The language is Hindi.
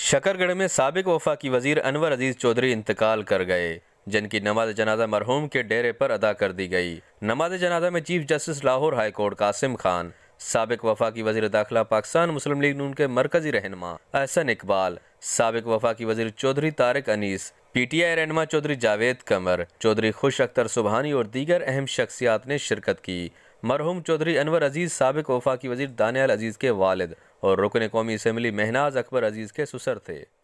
शकरगढ़ में सबक वफा की वजीर अनवर अजीज़ चौधरी इंतकाल कर गए जिनकी नमाज जनाजा मरहूम के डेरे पर अदा कर दी गई नमाज जनाजा में chief justice Lahore high court Qasim Khan सबक वफा की वजीर दाखिला पाकिस्तान मुस्लिम लीग नून के मरकजी रहनमा अहसन इकबाल सबक वफा की वजीर चौधरी तारक अनीस पी टी आई रहनमा चौधरी जावेद कमर चौधरी खुश अख्तर सुबहानी और दीगर अहम शख्सियात ने शिरकत की मरहूम चौधरी अनवर अजीज़ सबक वफाकी वजीर दानियाल अजीज़ के वालद और रुकन कौमी असम्बली महनाज अकबर अजीज़ के सुसर थे